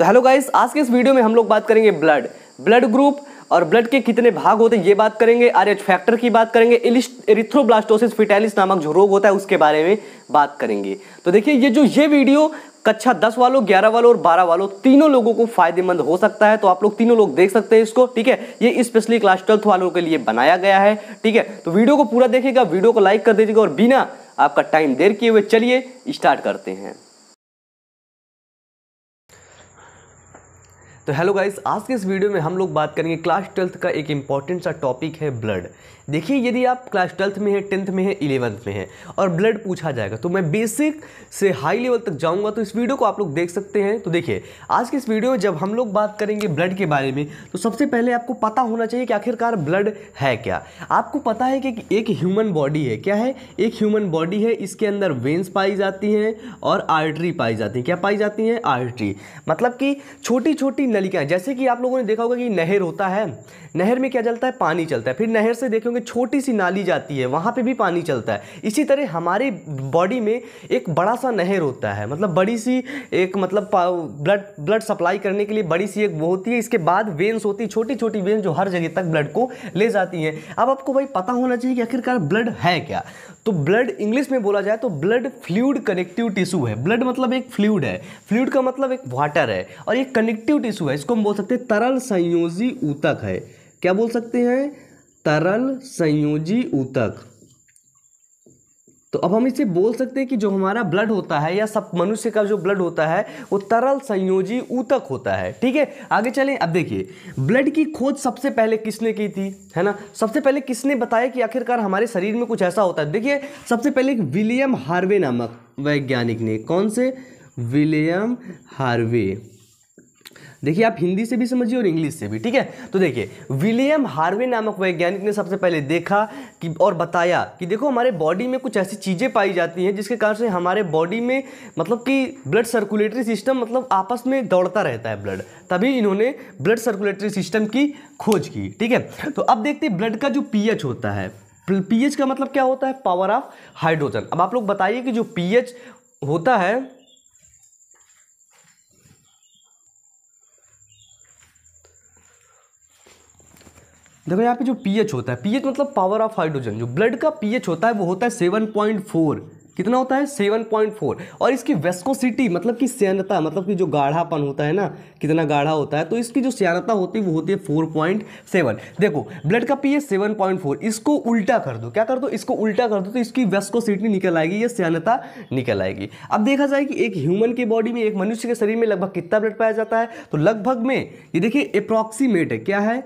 तो hello guys आज के इस वीडियो में हम लोग बात करेंगे ब्लड ब्लड ग्रुप और ब्लड के कितने भाग होते हैं ये बात करेंगे आर फैक्टर की बात करेंगे एरिथ्रोब्लास्टोसिस फिटैलिस नामक जो रोग होता है उसके बारे में बात करेंगे तो देखिए ये जो ये वीडियो कक्षा दस वालों ग्यारह वालों और बारह वालों तीनों लोगों को फायदेमंद हो सकता है तो आप लोग तीनों लोग देख सकते हैं इसको ठीक है ये स्पेशली क्लास ट्वेल्थ वालों के लिए बनाया गया है ठीक है तो वीडियो को पूरा देखेगा वीडियो को लाइक कर दीजिएगा और बिना आपका टाइम देर किए हुए चलिए स्टार्ट करते हैं तो हेलो गाइस आज के इस वीडियो में हम लोग बात करेंगे क्लास ट्वेल्थ का एक इंपॉर्टेंट सा टॉपिक है ब्लड देखिए यदि आप क्लास ट्वेल्थ में हैं टेंथ में हैं इलेवंथ में हैं और ब्लड पूछा जाएगा तो मैं बेसिक से हाई लेवल तक जाऊंगा तो इस वीडियो को आप लोग देख सकते हैं तो देखिए आज के इस वीडियो में जब हम लोग बात करेंगे ब्लड के बारे में तो सबसे पहले आपको पता होना चाहिए कि आखिरकार ब्लड है क्या आपको पता है कि एक ह्यूमन बॉडी है क्या है एक ह्यूमन बॉडी है इसके अंदर वेंस पाई जाती हैं और आर्ट्री पाई जाती हैं क्या पाई जाती हैं आर्ट्री मतलब कि छोटी छोटी नलिकाएँ जैसे कि आप लोगों ने देखा होगा कि नहर होता है नहर में क्या चलता है पानी चलता है फिर नहर से देखेंगे में छोटी सी नाली जाती है वहाँ पे भी पानी चलता है इसी तरह हमारे बॉडी में एक बड़ा सा नहर होता है मतलब बड़ी सी एक मतलब ब्लड ब्लड सप्लाई करने के लिए बड़ी सी एक वो होती है इसके बाद वेन्स होती है छोटी छोटी वेन्स जो हर जगह तक ब्लड को ले जाती हैं अब आपको भाई पता होना चाहिए कि आखिरकार ब्लड है क्या तो ब्लड इंग्लिश में बोला जाए तो ब्लड फ्लूड कनेक्टिव टिश्यू है ब्लड मतलब एक फ्लूड है फ्लूड का मतलब एक वाटर है और ये कनेक्टिव टिश्यू है इसको हम बोल सकते हैं तरल संयोजी ऊतक है क्या बोल सकते हैं तरल संयोजी ऊतक तो अब हम इसे बोल सकते हैं कि जो हमारा ब्लड होता है या सब मनुष्य का जो ब्लड होता है वो तरल संयोजी ऊतक होता है ठीक है आगे चलें अब देखिए ब्लड की खोज सबसे पहले किसने की थी है ना सबसे पहले किसने बताया कि आखिरकार हमारे शरीर में कुछ ऐसा होता है देखिए सबसे पहले विलियम हार्वे नामक वैज्ञानिक ने कौन से विलियम हार्वे देखिए आप हिंदी से भी समझिए और इंग्लिश से भी ठीक है तो देखिए विलियम हार्वे नामक वैज्ञानिक ने सबसे पहले देखा कि और बताया कि देखो हमारे बॉडी में कुछ ऐसी चीज़ें पाई जाती हैं जिसके कारण से हमारे बॉडी में मतलब कि ब्लड सर्कुलेटरी सिस्टम मतलब आपस में दौड़ता रहता है ब्लड तभी इन्होंने ब्लड सर्कुलेटरी सिस्टम की खोज की ठीक है तो अब देखते हैं ब्लड का जो पीएच होता है पीएच का मतलब क्या होता है पावर ऑफ हाइड्रोजन अब आप लोग बताइए कि जो पीएच होता है देखो यहाँ पे जो पीएच होता है पीएच मतलब पावर ऑफ हाइड्रोजन जो ब्लड का पीएच होता है वो होता है सेवन पॉइंट फोर कितना होता है सेवन पॉइंट फोर और इसकी वेस्कोसिटी मतलब कि सियानता मतलब कि जो गाढ़ापन होता है ना कितना गाढ़ा होता है तो इसकी जो सियानता होती है वो होती है फोर पॉइंट सेवन देखो ब्लड का पीएच सेवन पॉइंट फोर इसको उल्टा कर दो क्या कर दो इसको उल्टा कर दो तो इसकी वेस्कोसिटी निकल आएगी या सियानता निकल आएगी अब देखा जाए कि एक ह्यूमन के बॉडी में एक मनुष्य के शरीर में लगभग कितना ब्लड पाया जाता है तो लगभग में ये देखिए अप्रॉक्सीमेट है क्या है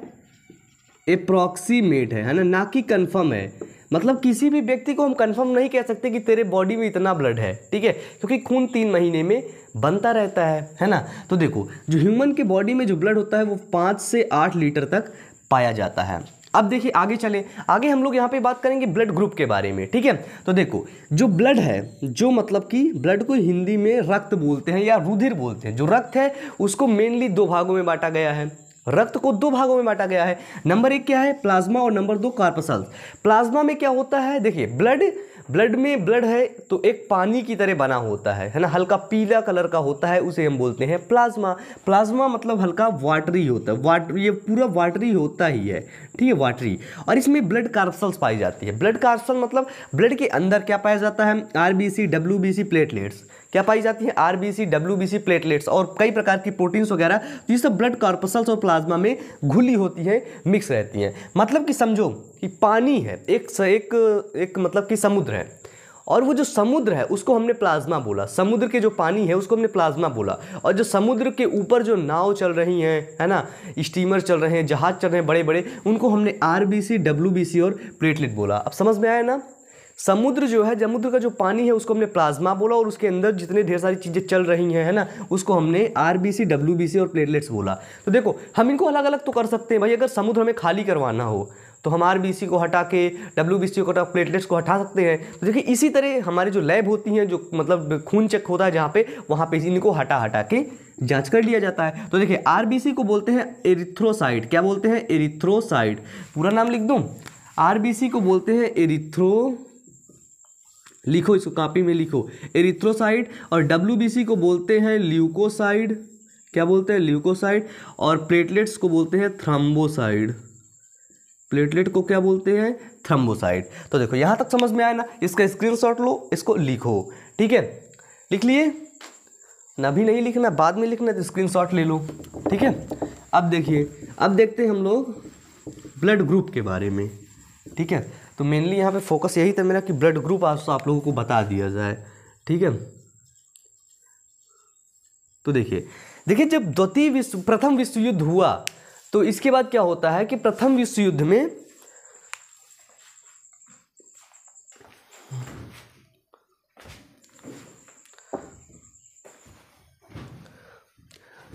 अप्रॉक्सीमेट है है ना ना कि कन्फर्म है मतलब किसी भी व्यक्ति को हम कन्फर्म नहीं कह सकते कि तेरे बॉडी में इतना ब्लड है ठीक है क्योंकि खून तीन महीने में बनता रहता है है ना तो देखो जो ह्यूमन के बॉडी में जो ब्लड होता है वो पाँच से आठ लीटर तक पाया जाता है अब देखिए आगे चले आगे हम लोग यहाँ पे बात करेंगे ब्लड ग्रुप के बारे में ठीक है तो देखो जो ब्लड है जो मतलब कि ब्लड को हिंदी में रक्त बोलते हैं या रुधिर बोलते हैं जो रक्त है उसको मेनली दो भागों में बांटा गया है रक्त को दो भागों में बांटा गया है नंबर एक क्या है प्लाज्मा और नंबर दो कार्पसल्स प्लाज्मा में क्या होता है देखिए ब्लड ब्लड में ब्लड है तो एक पानी की तरह बना होता है है ना हल्का पीला कलर का होता है उसे हम बोलते हैं प्लाज्मा प्लाज्मा मतलब हल्का वाटरी होता है वाटर ये पूरा वाटरी होता ही है ठीक है वाटरी और इसमें ब्लड कार्पसल्स पाई जाती है ब्लड कार्पसल मतलब ब्लड के अंदर क्या पाया जाता है R B C W B C platelets क्या पाई जाती है R B C W B C platelets और कई प्रकार की प्रोटीन्स वगैरह तो ये सब ब्लड कॉर्पसल्स और प्लाज्मा में घुली होती है मिक्स रहती हैं मतलब कि समझो कि पानी है एक एक, एक मतलब कि समुद्र है और वो जो समुद्र है उसको हमने प्लाज्मा बोला समुद्र के जो पानी है उसको हमने प्लाज्मा बोला और जो समुद्र के ऊपर जो नाव चल रही हैं है ना स्टीमर चल रहे हैं जहाज चल रहे हैं बड़े बड़े उनको हमने R B C W B C और प्लेटलेट बोला अब समझ में आया ना समुद्र जो है समुद्र का जो पानी है उसको हमने प्लाज्मा बोला और उसके अंदर जितने ढेर सारी चीज़ें चल रही हैं है ना उसको हमने R B C W B C और प्लेटलेट्स बोला तो देखो हम इनको अलग अलग तो कर सकते हैं भाई अगर समुद्र हमें खाली करवाना हो तो हम आर बी सी को हटा के डब्ल्यू बी सी को हटा प्लेटलेट्स को हटा सकते हैं तो देखिए इसी तरह हमारे जो लैब होती हैं जो मतलब खून चेक होता है जहाँ पे वहाँ पे इनको हटा हटा के जांच कर लिया जाता है तो देखिए आर बी सी को बोलते हैं एरिथ्रोसाइड क्या बोलते हैं एरिथ्रोसाइड पूरा नाम लिख दूँ आर बी सी को बोलते हैं एरिथ्रो लिखो इसको कापी में लिखो एरिथ्रोसाइड और डब्ल्यू को बोलते हैं ल्यूकोसाइड क्या बोलते हैं ल्यूकोसाइड और प्लेटलेट्स को बोलते हैं थ्रम्बोसाइड प्लेटलेट को क्या बोलते हैं थ्रम्बोसाइड तो देखो यहाँ तक समझ में आया ना इसका स्क्रीनशॉट लो इसको लिखो ठीक है लिख लिए ना भी नहीं लिखना बाद में लिखना तो स्क्रीन ले लो ठीक है अब देखिए अब देखते हैं हम लोग ब्लड ग्रुप के बारे में ठीक है तो मेनली यहाँ पे फोकस यही था मेरा कि ब्लड ग्रुप आज आप लोगों को बता दिया जाए ठीक है तो देखिए देखिए जब द्वितीय विश्व प्रथम विश्व युद्ध हुआ तो इसके बाद क्या होता है कि प्रथम विश्व युद्ध में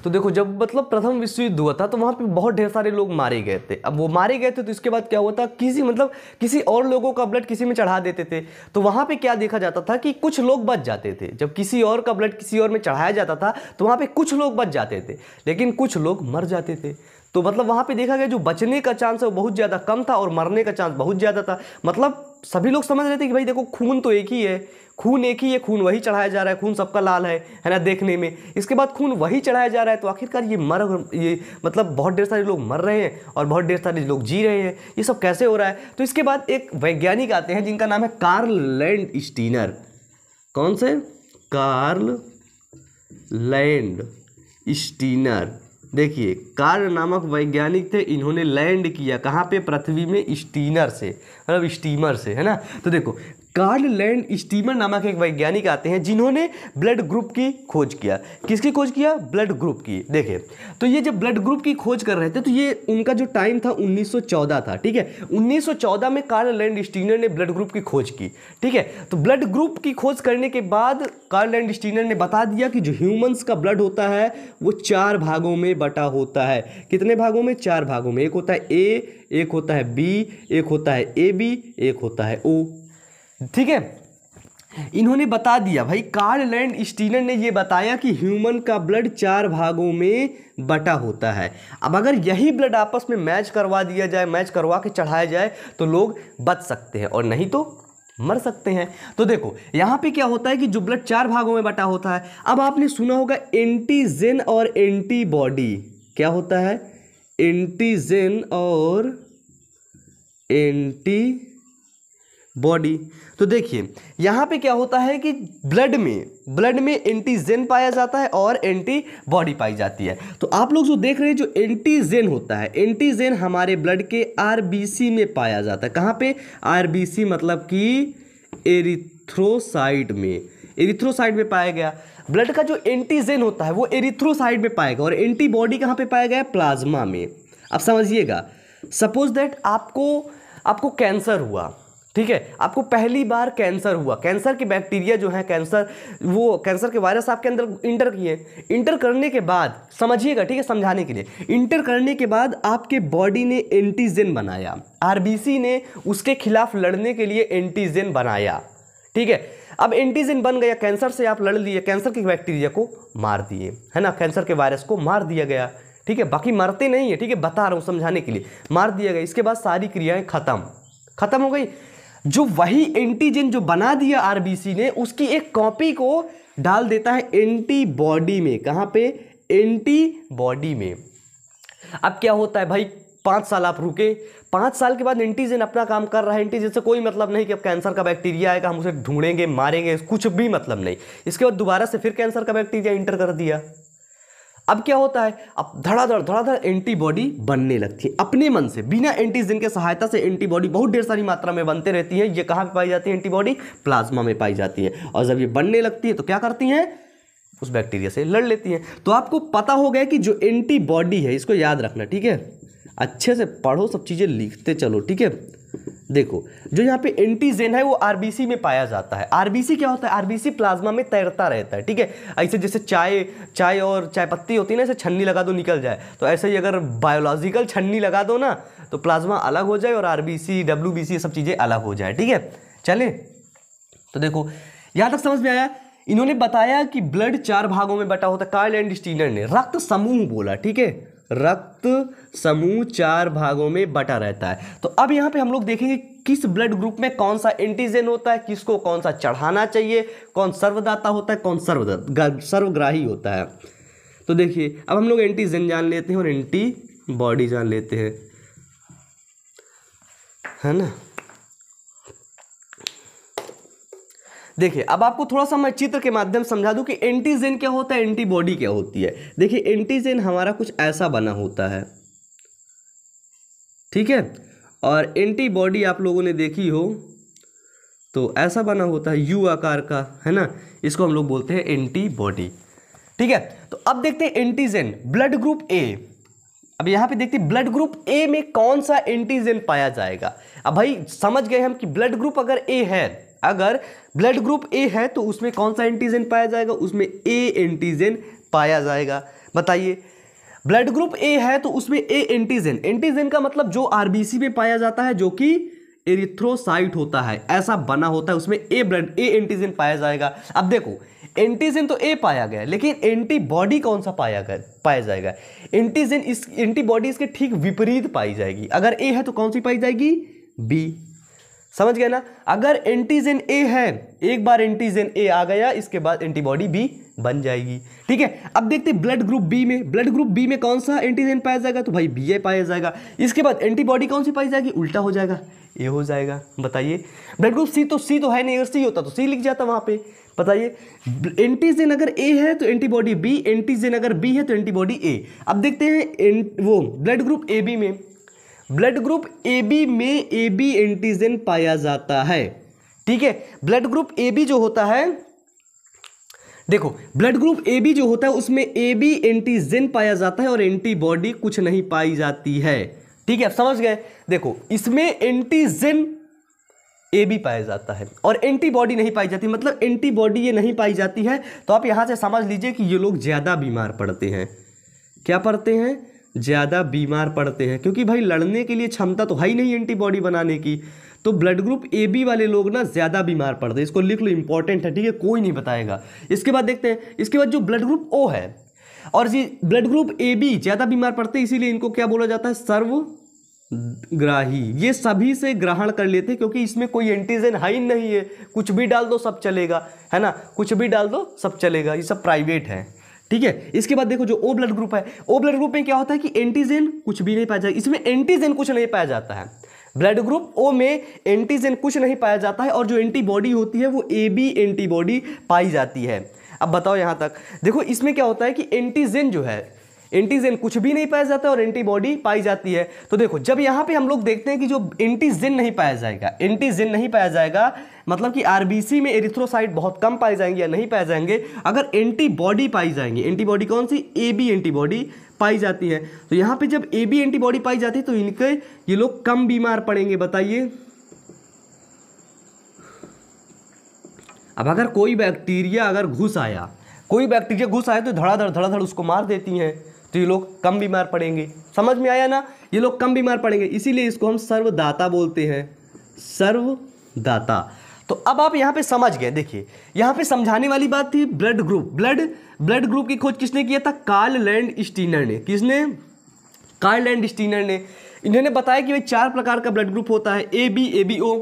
तो देखो जब मतलब प्रथम विश्व युद्ध हुआ था तो वहाँ पे बहुत ढेर सारे लोग मारे गए थे अब वो मारे गए थे तो इसके बाद क्या हुआ था किसी मतलब किसी और लोगों का ब्लड किसी में चढ़ा देते थे तो वहाँ पे क्या देखा जाता था कि कुछ लोग बच जाते थे जब किसी और का ब्लड किसी और में चढ़ाया जाता था तो वहाँ पर कुछ लोग बच जाते थे लेकिन कुछ लोग मर जाते थे तो मतलब वहाँ पे देखा गया जो बचने का चांस है वो बहुत ज़्यादा कम था और मरने का चांस बहुत ज़्यादा था मतलब सभी लोग समझ रहे थे कि भाई देखो खून तो एक ही है खून एक ही है खून वही चढ़ाया जा रहा है खून सबका लाल है है ना देखने में इसके बाद खून वही चढ़ाया जा रहा है तो आखिरकार ये मर ये मतलब बहुत ढेर सारे लोग मर रहे हैं और बहुत ढेर सारे लोग जी रहे हैं ये सब कैसे हो रहा है तो इसके बाद एक वैज्ञानिक आते हैं जिनका नाम है कार्ल लैंड स्टीनर कौन से कार्ल लैंड स्टीनर देखिए कार्ल नामक वैज्ञानिक थे इन्होंने लैंड किया कहाँ पे पृथ्वी में स्टीनर से मतलब स्टीमर से है ना तो देखो गार्डलैंड स्टीमर नामक एक वैज्ञानिक आते हैं जिन्होंने ब्लड ग्रुप की खोज किया किसकी खोज किया ब्लड ग्रुप की देखिए तो ये जब ब्लड ग्रुप की खोज कर रहे थे तो ये उनका जो टाइम था 1914 था ठीक है 1914 में कार्ल लैंड स्टीनर ने ब्लड ग्रुप की खोज की ठीक है तो ब्लड ग्रुप की खोज करने के बाद कार्ल लैंड स्टीनर ने बता दिया कि जो ह्यूमन्स का ब्लड होता है वो चार भागों में बटा होता है कितने भागों में चार भागों में एक होता है ए एक होता है बी एक होता है ए बी एक होता है ओ ठीक है इन्होंने बता दिया भाई कार्ल लैंड स्टीनर ने ये बताया कि ह्यूमन का ब्लड चार भागों में बटा होता है अब अगर यही ब्लड आपस में मैच करवा दिया जाए मैच करवा के चढ़ाया जाए तो लोग बच सकते हैं और नहीं तो मर सकते हैं तो देखो यहाँ पे क्या होता है कि जो ब्लड चार भागों में बटा होता है अब आपने सुना होगा एंटीजेन और एंटीबॉडी क्या होता है एंटीजेन और एंटी बॉडी तो देखिए यहाँ पे क्या होता है कि ब्लड में ब्लड में एंटीजेन पाया जाता है और एंटी बॉडी पाई जाती है तो आप लोग जो देख रहे हैं जो एंटीजेन होता है एंटीजेन हमारे ब्लड के आरबीसी में पाया जाता है कहाँ पे आरबीसी मतलब कि एरिथ्रोसाइड में एरिथ्रोसाइड में पाया गया ब्लड का जो एंटीजेन होता है वो एरिथ्रोसाइड में पाया गया और एंटीबॉडी कहाँ पर पाया गया प्लाज्मा में अब समझिएगा सपोज दैट आपको आपको कैंसर हुआ ठीक है आपको पहली बार कैंसर हुआ कैंसर के बैक्टीरिया जो है कैंसर वो कैंसर के वायरस आपके अंदर इंटर किए इंटर करने के बाद समझिएगा ठीक है समझाने के लिए इंटर करने के बाद आपके बॉडी ने एंटीजन बनाया आरबीसी ने उसके खिलाफ लड़ने के लिए एंटीजन बनाया ठीक है अब एंटीजन बन गया कैंसर से आप लड़ लिए कैंसर के बैक्टीरिया को मार दिए है ना कैंसर के वायरस को मार दिया गया ठीक है बाकी मरते नहीं है ठीक है बता रहा हूँ समझाने के लिए मार दिया गया इसके बाद सारी क्रियाएं खत्म खत्म हो गई जो वही एंटीजन जो बना दिया आरबीसी ने उसकी एक कॉपी को डाल देता है एंटीबॉडी में कहाँ पे एंटीबॉडी में अब क्या होता है भाई पाँच साल आप रुके पाँच साल के बाद एंटीजन अपना काम कर रहा है एंटीजन से कोई मतलब नहीं कि अब कैंसर का बैक्टीरिया आएगा हम उसे ढूंढेंगे मारेंगे कुछ भी मतलब नहीं इसके बाद दोबारा से फिर कैंसर का बैक्टीरिया इंटर कर दिया अब क्या होता है अब धड़ाधड़ धड़ाधड़ एंटीबॉडी बनने लगती है अपने मन से बिना एंटीजन के सहायता से एंटीबॉडी बहुत ढेर सारी मात्रा में बनते रहती है ये कहाँ पर पाई जाती है एंटीबॉडी प्लाज्मा में पाई जाती है और जब ये बनने लगती है तो क्या करती हैं उस बैक्टीरिया से लड़ लेती हैं तो आपको पता हो गया कि जो एंटीबॉडी है इसको याद रखना ठीक है अच्छे से पढ़ो सब चीज़ें लिखते चलो ठीक है देखो जो यहाँ पे एंटीजेन है वो आरबीसी में पाया जाता है आरबीसी क्या होता है आरबीसी प्लाज्मा में तैरता रहता है ठीक है ऐसे जैसे चाय चाय और चाय पत्ती होती है ना ऐसे छन्नी लगा दो निकल जाए तो ऐसे ही अगर बायोलॉजिकल छन्नी लगा दो ना तो प्लाज्मा अलग हो जाए और आरबीसी डब्ल्यू ये सब चीज़ें अलग हो जाए ठीक है चले तो देखो यहाँ तक समझ में आया इन्होंने बताया कि ब्लड चार भागों में बटा होता है कार्ल एंड स्टीनर ने रक्त समूह बोला ठीक है रक्त समूह चार भागों में बटा रहता है तो अब यहाँ पे हम लोग देखेंगे किस ब्लड ग्रुप में कौन सा एंटीजन होता है किसको कौन सा चढ़ाना चाहिए कौन सर्वदाता होता है कौन सर्व सर्वग्राही होता है तो देखिए अब हम लोग एंटीजन जान लेते हैं और एंटी बॉडी जान लेते हैं है ना देखिए अब आपको थोड़ा सा मैं चित्र के माध्यम समझा दूं कि एंटीजेन क्या होता है एंटीबॉडी क्या होती है देखिए एंटीजेन हमारा कुछ ऐसा बना होता है ठीक है और एंटीबॉडी आप लोगों ने देखी हो तो ऐसा बना होता है यू आकार का है ना इसको हम लोग बोलते हैं एंटीबॉडी ठीक है तो अब देखते हैं एंटीजेन ब्लड ग्रुप ए अब यहां पे देखते ब्लड ग्रुप ए में कौन सा एंटीजन पाया जाएगा अब भाई समझ गए हम कि ब्लड ग्रुप अगर ए है अगर ब्लड ग्रुप ए है तो उसमें कौन सा एंटीजन पाया जाएगा उसमें ए एंटीजन पाया जाएगा बताइए ब्लड ग्रुप ए है तो उसमें ए एंटीजन एंटीजन का मतलब जो आरबीसी में पाया जाता है जो कि एरिथ्रोसाइट होता है ऐसा बना होता है उसमें ए ब्लड ए एंटीजन पाया जाएगा अब देखो एंटीजन तो ए पाया गया लेकिन एंटीबॉडी कौन सा पाया गया पाया जाएगा एंटीजन इस एंटीबॉडी इसके ठीक विपरीत पाई जाएगी अगर ए है तो कौन सी पाई जाएगी बी समझ गए ना अगर एंटीजन ए है एक बार एंटीजन ए आ गया इसके बाद एंटीबॉडी बी बन जाएगी ठीक है अब देखते हैं ब्लड ग्रुप बी में ब्लड ग्रुप बी में कौन सा एंटीजन पाया जाएगा तो भाई बी ए पाया जाएगा इसके बाद एंटीबॉडी कौन सी पाई जाएगी उल्टा हो जाएगा ए हो जाएगा बताइए ब्लड ग्रुप सी तो सी तो है नहीं अगर सी होता तो सी लिख जाता वहाँ पर बताइए एंटीजन अगर ए है तो एंटीबॉडी बी एंटीजन अगर बी है तो एंटीबॉडी ए अब देखते हैं वो ब्लड ग्रुप ए बी में ब्लड ग्रुप ए बी में ए बी एंटीजन पाया जाता है ठीक है ब्लड ग्रुप ए बी जो होता है देखो ब्लड ग्रुप ए बी जो होता है उसमें ए बी एंटीजन पाया जाता है और एंटीबॉडी कुछ नहीं पाई जाती है ठीक है आप समझ गए देखो इसमें एंटीजन ए बी पाया जाता है और एंटीबॉडी नहीं पाई जाती मतलब एंटीबॉडी ये नहीं पाई जाती है तो आप यहां से समझ लीजिए कि ये लोग ज़्यादा बीमार पड़ते हैं क्या पड़ते हैं ज़्यादा बीमार पड़ते हैं क्योंकि भाई लड़ने के लिए क्षमता तो है ही नहीं एंटीबॉडी बनाने की तो ब्लड ग्रुप ए बी वाले लोग ना ज़्यादा बीमार पड़ते हैं इसको लिख लो इंपॉर्टेंट है ठीक है कोई नहीं बताएगा इसके बाद देखते हैं इसके बाद जो ब्लड ग्रुप ओ है और ये ब्लड ग्रुप ए बी ज़्यादा बीमार पड़ते हैं इसीलिए इनको क्या बोला जाता है सर्व ग्राही ये सभी से ग्रहण कर लेते हैं क्योंकि इसमें कोई एंटीजन है ही नहीं है कुछ भी डाल दो सब चलेगा है ना कुछ भी डाल दो सब चलेगा ये सब प्राइवेट है ठीक है इसके बाद देखो जो ओ ब्लड ग्रुप है ओ ब्लड ग्रुप में क्या होता है कि एंटीजन कुछ भी नहीं पाया जाता इसमें एंटीजन कुछ नहीं पाया जाता है ब्लड ग्रुप ओ में एंटीजन कुछ नहीं पाया जाता है और जो एंटीबॉडी होती है वो ए बी एंटीबॉडी पाई जाती है अब बताओ यहाँ तक देखो इसमें क्या होता है कि एंटीजन जो है एंटीजन कुछ भी नहीं पाया जाता और एंटीबॉडी पाई जाती है तो देखो जब यहाँ पे हम लोग देखते हैं कि जो एंटीजेन नहीं पाया जाएगा एंटीजन नहीं पाया जाएगा मतलब कि आरबीसी में एरिथ्रोसाइट बहुत कम पाए जाएंगे या नहीं पाए जाएंगे अगर एंटीबॉडी पाई जाएंगी एंटीबॉडी कौन सी ए बी एंटीबॉडी पाई जाती है तो यहां पर जब ए बी एंटीबॉडी पाई जाती है तो इनके ये लोग कम बीमार पड़ेंगे बताइए अब अगर कोई बैक्टीरिया अगर घुस आया कोई बैक्टीरिया घुस आया तो धड़ाधड़ धड़ाधड़ उसको मार देती हैं तो ये लोग कम बीमार पड़ेंगे समझ में आया ना ये लोग कम बीमार पड़ेंगे इसीलिए इसको हम सर्वदाता बोलते हैं सर्वदाता तो अब आप यहाँ पे समझ गए देखिए यहाँ पे समझाने वाली बात थी blood group blood blood group की खोज किसने किया था कार्ल लैंड स्टीनर ने किसने कार्ल लैंड स्टीनर ने इन्होंने बताया कि भाई चार प्रकार का ब्लड ग्रुप होता है A B A B O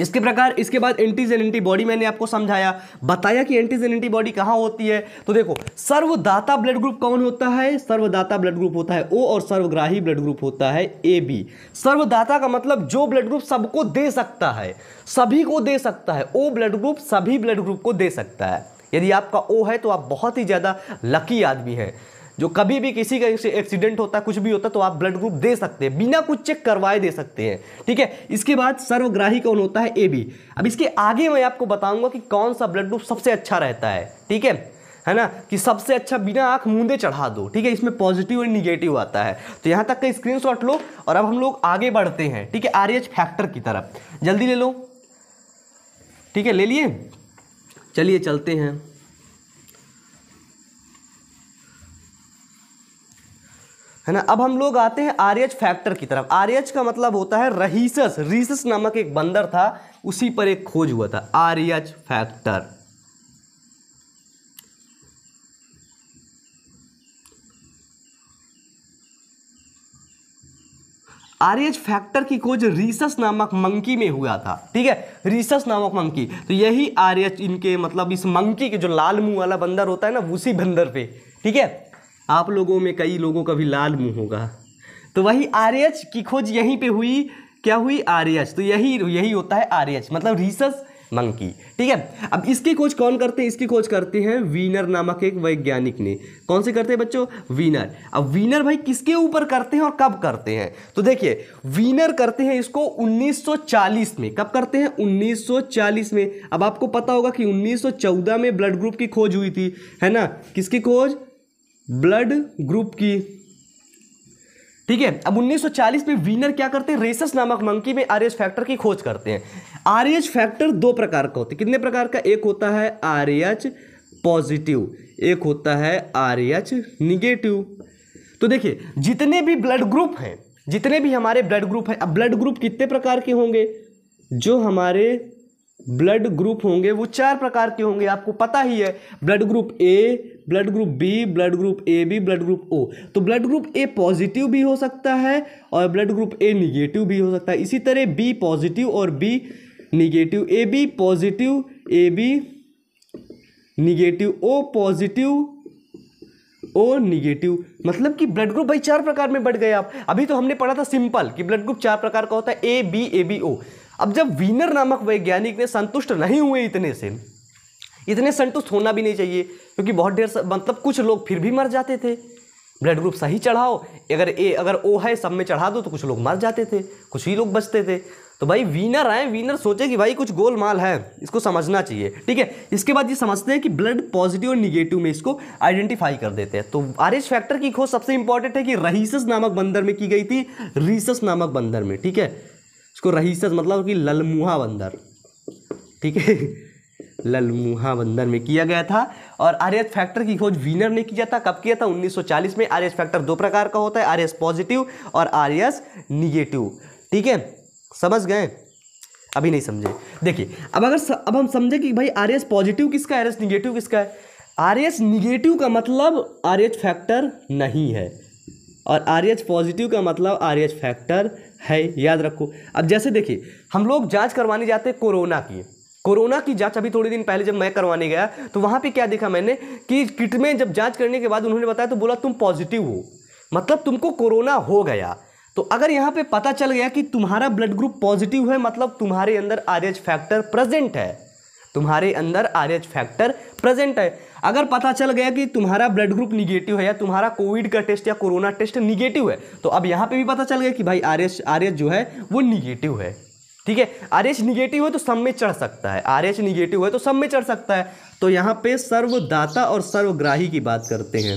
इसके प्रकार इसके बाद एंटीजन एंटीबॉडी मैंने आपको समझाया बताया कि एंटीजन एंटीबॉडी कहाँ होती है तो देखो सर्वदाता ब्लड ग्रुप कौन होता है सर्वदाता ब्लड ग्रुप होता है ओ और सर्वग्राही ब्लड ग्रुप होता है ए बी सर्वदाता का मतलब जो ब्लड ग्रुप सबको दे सकता है सभी को दे सकता है ओ ब्लड ग्रुप सभी ब्लड ग्रुप को दे सकता है यदि आपका ओ है तो आप बहुत ही ज़्यादा लकी आदमी हैं जो कभी भी किसी का एक्सीडेंट होता है कुछ भी होता है तो आप ब्लड ग्रुप दे सकते हैं बिना कुछ चेक करवाए दे सकते हैं ठीक है इसके बाद सर्वग्राही कौन होता है ए बी अब इसके आगे मैं आपको बताऊंगा कि कौन सा ब्लड ग्रुप सबसे अच्छा रहता है ठीक है है ना कि सबसे अच्छा बिना आंख मूंदे चढ़ा दो ठीक है इसमें पॉजिटिव और निगेटिव आता है तो यहाँ तक का शॉट लो और अब हम लोग आगे बढ़ते हैं ठीक है आर फैक्टर की तरफ जल्दी ले लो ठीक है ले लिए चलिए चलते हैं है ना अब हम लोग आते हैं आर फैक्टर की तरफ आर का मतलब होता है रहीसस रीसस नामक एक बंदर था उसी पर एक खोज हुआ था आर फैक्टर आर्यच फैक्टर की खोज रीसस नामक मंकी में हुआ था ठीक है रीसस नामक मंकी तो यही आर्यच इनके मतलब इस मंकी के जो लाल मुंह वाला बंदर होता है ना उसी बंदर पे ठीक है आप लोगों में कई लोगों का भी लाल मुंह होगा तो वही आर की खोज यहीं पे हुई क्या हुई आर तो यही यही होता है आर मतलब रिसस मंकी ठीक है अब इसकी खोज कौन करते हैं इसकी खोज करते हैं वीनर नामक एक वैज्ञानिक ने कौन से करते हैं बच्चों वीनर अब वीनर भाई किसके ऊपर करते हैं और कब करते हैं तो देखिए वीनर करते हैं इसको 1940 में कब करते हैं 1940 में अब आपको पता होगा कि 1914 में ब्लड ग्रुप की खोज हुई थी है ना किसकी खोज ब्लड ग्रुप की ठीक है अब 1940 में वीनर क्या करते हैं रेसस नामक मंकी में आरएच फैक्टर की खोज करते हैं आरएच फैक्टर दो प्रकार का होते कितने प्रकार का एक होता है आरएच पॉजिटिव एक होता है आरएच निगेटिव तो देखिए जितने भी ब्लड ग्रुप हैं जितने भी हमारे ब्लड ग्रुप हैं अब ब्लड ग्रुप कितने प्रकार के होंगे जो हमारे ब्लड ग्रुप होंगे वो चार प्रकार के होंगे आपको पता ही है blood group A blood group B blood group A B blood group O तो ब्लड ग्रुप ए पॉजिटिव भी हो सकता है और ब्लड ग्रुप ए निगेटिव भी हो सकता है इसी तरह बी पॉजिटिव और B negative A B positive A B negative O positive O negative मतलब कि ब्लड ग्रुप भाई चार प्रकार में बढ़ गए आप अभी तो हमने पढ़ा था सिंपल कि ब्लड ग्रुप चार प्रकार का होता है A B A B O अब जब वीनर नामक वैज्ञानिक ने संतुष्ट नहीं हुए इतने से इतने संतुष्ट होना भी नहीं चाहिए क्योंकि बहुत ढेर मतलब कुछ लोग फिर भी मर जाते थे ब्लड ग्रुप सही चढ़ाओ अगर ए अगर ओ है सब में चढ़ा दो तो कुछ लोग मर जाते थे कुछ ही लोग बचते थे तो भाई वीनर आए वीनर सोचे कि भाई कुछ गोलमाल है इसको समझना चाहिए ठीक है इसके बाद ये समझते हैं कि ब्लड पॉजिटिव और निगेटिव में इसको आइडेंटिफाई कर देते हैं तो आर फैक्टर की खोज सबसे इंपॉर्टेंट है कि रहीसस नामक बंदर में की गई थी रीसस नामक बंदर में ठीक है इसको रहीसस मतलब कि ललमुहा बंदर ठीक है ललमुहा बंदर में किया गया था और आर एस फैक्टर की खोज वीनर ने किया था कब किया था 1940 में आर एस फैक्टर दो प्रकार का होता है आर एस पॉजिटिव और आर एस निगेटिव ठीक है समझ गए अभी नहीं समझे देखिए अब अगर स, अब हम समझे कि भाई आर एस पॉजिटिव किसका आर एस निगेटिव किसका है आर एस निगेटिव का मतलब आर एच फैक्टर नहीं है और आर एच पॉजिटिव का मतलब आर एच फैक्टर है याद रखो अब जैसे देखिए हम लोग जांच करवाने जाते हैं कोरोना की कोरोना की जांच अभी थोड़े दिन पहले जब मैं करवाने गया तो वहाँ पे क्या देखा मैंने कि किट में जब जांच करने के बाद उन्होंने बताया तो बोला तुम पॉजिटिव हो मतलब तुमको कोरोना हो गया तो अगर यहाँ पर पता चल गया कि तुम्हारा ब्लड ग्रुप पॉजिटिव है मतलब तुम्हारे अंदर आर फैक्टर प्रजेंट है तुम्हारे अंदर आर एच फैक्टर प्रेजेंट है अगर पता चल गया कि तुम्हारा ब्लड ग्रुप निगेटिव है या तुम्हारा कोविड का टेस्ट या कोरोना टेस्ट निगेटिव है तो अब यहाँ पे भी पता चल गया कि भाई आर एच जो है वो निगेटिव है ठीक है आर एच निगेटिव है तो सब में चढ़ सकता है आर एच निगेटिव है तो सब में चढ़ सकता है तो यहाँ पे सर्वदाता और सर्वग्राही की बात करते हैं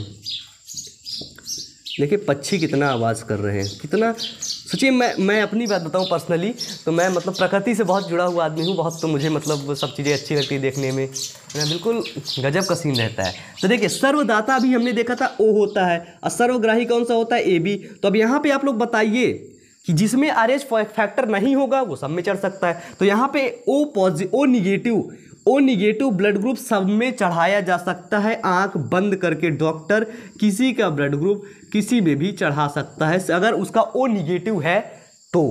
देखिए पक्षी कितना आवाज़ कर रहे हैं कितना सोचिए मैं मैं अपनी बात बताऊं पर्सनली तो मैं मतलब प्रकृति से बहुत जुड़ा हुआ आदमी हूँ बहुत तो मुझे मतलब सब चीज़ें अच्छी लगती है देखने में मैं बिल्कुल गजब का सीन रहता है तो देखिए सर्वदाता अभी हमने देखा था ओ होता है और सर्वग्राही कौन सा होता है ए बी तो अब यहाँ पर आप लोग बताइए कि जिसमें आर एच फैक्टर नहीं होगा वो सब में चढ़ सकता है तो यहाँ पे O positive O negative O negative blood group सब में चढ़ाया जा सकता है आंख बंद करके डॉक्टर किसी का ब्लड ग्रुप किसी में भी चढ़ा सकता है अगर उसका ओ निगेटिव है तो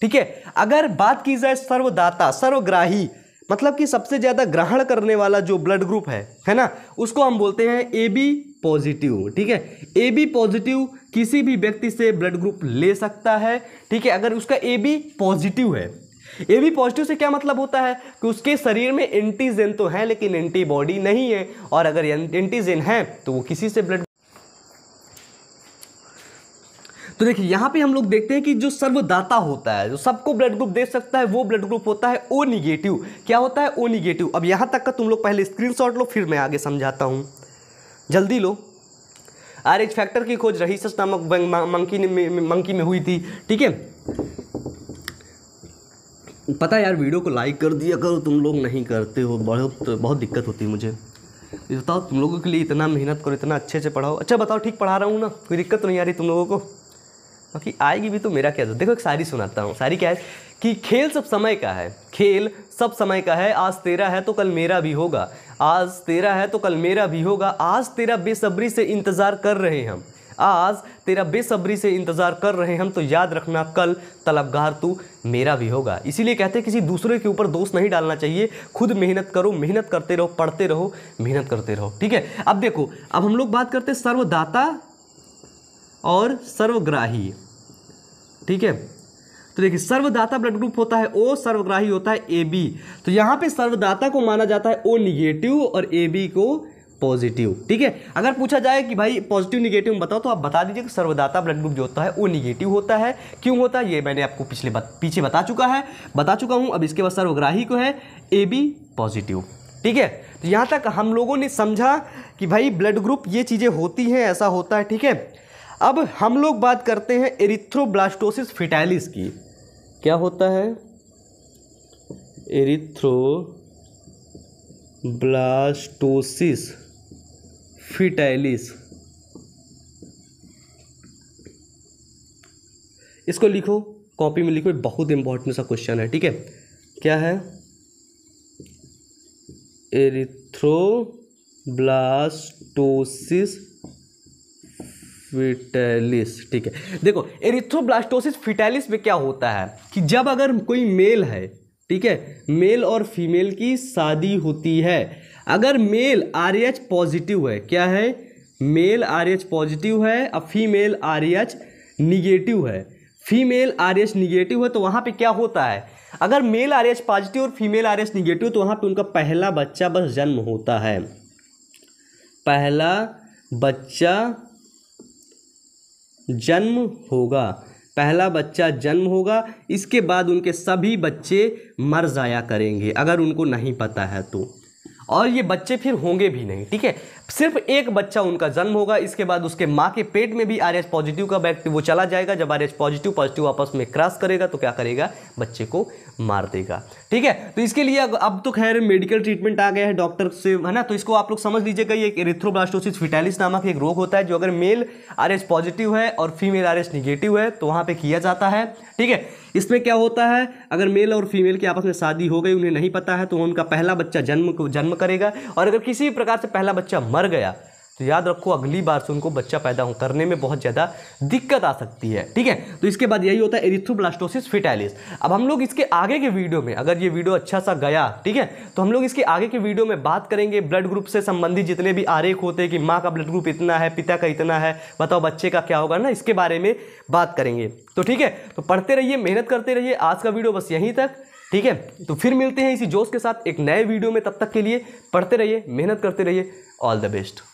ठीक है अगर बात की जाए सर्वदाता सर्वग्राही मतलब कि सबसे ज़्यादा ग्रहण करने वाला जो ब्लड ग्रुप है है ना उसको हम बोलते हैं ए बी पॉजिटिव ठीक है ए बी पॉजिटिव किसी भी व्यक्ति से ब्लड ग्रुप ले सकता है ठीक है अगर उसका ए बी पॉजिटिव है ए बी पॉजिटिव से क्या मतलब होता है कि उसके शरीर में एंटीजेन तो है लेकिन एंटीबॉडी नहीं है और अगर एंटीजेन है तो वो किसी से ब्लड तो देखिए यहां पे हम लोग देखते हैं कि जो सर्वदाता होता है जो सबको ब्लड ग्रुप दे सकता है वो ब्लड ग्रुप होता है ओ निगेटिव क्या होता है ओ निगेटिव अब यहां तक का तुम लोग पहले स्क्रीन लो फिर मैं आगे समझाता हूं जल्दी लो आर एच फैक्टर की खोज रही सच नामक मंकी मंकी में हुई थी ठीक है पता यार वीडियो को लाइक कर दिया करो तुम लोग नहीं करते हो बहुत तो बहुत दिक्कत होती है मुझे ये बताओ तुम लोगों के लिए इतना मेहनत करो इतना अच्छे से पढ़ाओ अच्छा बताओ ठीक पढ़ा रहा हूँ ना कोई दिक्कत तो नहीं आ रही तुम लोगों को बाकी आएगी भी तो मेरा क्या था देखो एक सारी सुनाता हूँ सारी क्या है कि खेल सब समय का है खेल सब समय का है आज तेरा है तो कल मेरा भी होगा आज तेरा है तो कल मेरा भी होगा आज तेरा बेसब्री से इंतज़ार कर रहे हम आज तेरा बेसब्री से इंतज़ार कर रहे हम तो याद रखना कल तलबगार तू मेरा भी होगा इसीलिए कहते हैं किसी दूसरे के ऊपर दोष नहीं डालना चाहिए खुद मेहनत करो मेहनत करते रहो पढ़ते रहो मेहनत करते रहो ठीक है अब देखो अब हम लोग बात करते हैं सर्वदाता और सर्वग्राही ठीक है तो देखिए सर्वदाता ब्लड ग्रुप होता है ओ सर्वग्राही होता है ए बी तो यहाँ पे सर्वदाता को माना जाता है ओ निगेटिव और ए बी को पॉजिटिव ठीक है अगर पूछा जाए कि भाई पॉजिटिव निगेटिव बताओ तो आप बता दीजिए कि सर्वदाता ब्लड ग्रुप जो होता है वो निगेटिव होता है क्यों होता है ये मैंने आपको पिछले बत, पीछे बता चुका है बता चुका हूँ अब इसके बाद सर्वग्राही को है ए बी पॉजिटिव ठीक है तो यहाँ तक हम लोगों ने समझा कि भाई ब्लड ग्रुप ये चीज़ें होती हैं ऐसा होता है ठीक है अब हम लोग बात करते हैं एरिथ्रोब्लास्टोसिस फिटैलिस की क्या होता है एरिथ्रो ब्लास्टोसिस फिटाइलिस इसको लिखो कॉपी में लिखो बहुत इंपॉर्टेंट सा क्वेश्चन है ठीक है क्या है एरिथ्रोब्लास्टोसिस फिटैलिस ठीक है देखो एरिथ्रोब्लास्टोसिस फिटैलिस में क्या होता है कि जब अगर कोई मेल है ठीक है मेल और फीमेल की शादी होती है अगर मेल आर एच पॉजिटिव है क्या है मेल आर एच पॉजिटिव है और फीमेल आर एच निगेटिव है फीमेल आर एच निगेटिव है तो वहाँ पे क्या होता है अगर मेल आर एच पॉजिटिव और फीमेल आर एच निगेटिव तो वहाँ पे उनका पहला बच्चा बस जन्म होता है पहला बच्चा जन्म होगा पहला बच्चा जन्म होगा इसके बाद उनके सभी बच्चे मर जाया करेंगे अगर उनको नहीं पता है तो और ये बच्चे फिर होंगे भी नहीं ठीक है सिर्फ एक बच्चा उनका जन्म होगा इसके बाद उसके माँ के पेट में भी आर एस पॉजिटिव का बैक्ट वो चला जाएगा जब आर एस पॉजिटिव पॉजिटिव आपस में क्रॉस करेगा तो क्या करेगा बच्चे को मार देगा ठीक है तो इसके लिए अब तो खैर मेडिकल ट्रीटमेंट आ गया है डॉक्टर से है ना तो इसको आप लोग समझ लीजिएगा ये एक एरिथ्रोब्लास्टोसिस फिटालिस नामक एक रोग होता है जो अगर मेल आर एस पॉजिटिव है और फीमेल आर एस निगेटिव है तो वहाँ पर किया जाता है ठीक है इसमें क्या होता है अगर मेल और फीमेल की आपस में शादी हो गई उन्हें नहीं पता है तो उनका पहला बच्चा जन्म को जन्म करेगा और अगर किसी भी प्रकार से पहला बच्चा मर गया तो याद रखो अगली बार से उनको बच्चा पैदा करने में बहुत ज़्यादा दिक्कत आ सकती है ठीक है तो इसके बाद यही होता है एरिथ्रोब्लास्टोसिस फिटैलिस अब हम लोग इसके आगे के वीडियो में अगर ये वीडियो अच्छा सा गया ठीक है तो हम लोग इसके आगे के वीडियो में बात करेंगे ब्लड ग्रुप से संबंधित जितने भी आरेख होते हैं कि माँ का ब्लड ग्रुप इतना है पिता का इतना है बताओ बच्चे का क्या होगा ना इसके बारे में बात करेंगे तो ठीक है तो पढ़ते रहिए मेहनत करते रहिए आज का वीडियो बस यहीं तक ठीक है तो फिर मिलते हैं इसी जोश के साथ एक नए वीडियो में तब तक के लिए पढ़ते रहिए मेहनत करते रहिए ऑल द बेस्ट